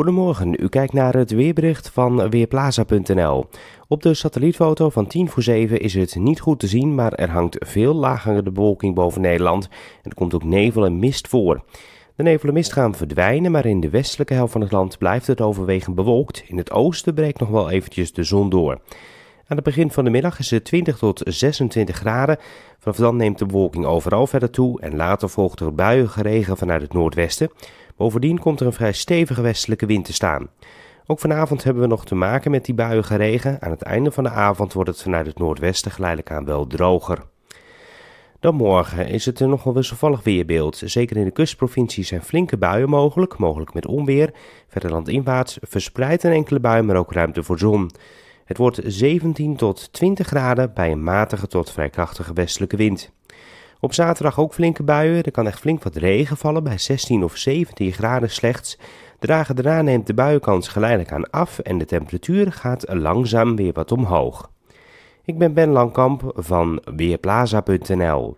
Goedemorgen, u kijkt naar het weerbericht van Weerplaza.nl. Op de satellietfoto van 10 voor 7 is het niet goed te zien, maar er hangt veel lagere bewolking boven Nederland en er komt ook nevel en mist voor. De nevel en mist gaan verdwijnen, maar in de westelijke helft van het land blijft het overwegend bewolkt. In het oosten breekt nog wel eventjes de zon door. Aan het begin van de middag is het 20 tot 26 graden. Vanaf dan neemt de bewolking overal verder toe en later volgt er buien regen vanuit het noordwesten. Bovendien komt er een vrij stevige westelijke wind te staan. Ook vanavond hebben we nog te maken met die buiige regen. Aan het einde van de avond wordt het vanuit het noordwesten geleidelijk aan wel droger. Dan morgen is het een nogal wisselvallig weerbeeld. Zeker in de kustprovincie zijn flinke buien mogelijk, mogelijk met onweer. Verder landinwaarts verspreidt een enkele bui, maar ook ruimte voor zon. Het wordt 17 tot 20 graden bij een matige tot vrij krachtige westelijke wind. Op zaterdag ook flinke buien. Er kan echt flink wat regen vallen bij 16 of 17 graden slechts. De dagen daarna neemt de buienkans geleidelijk aan af en de temperatuur gaat langzaam weer wat omhoog. Ik ben Ben Langkamp van Weerplaza.nl.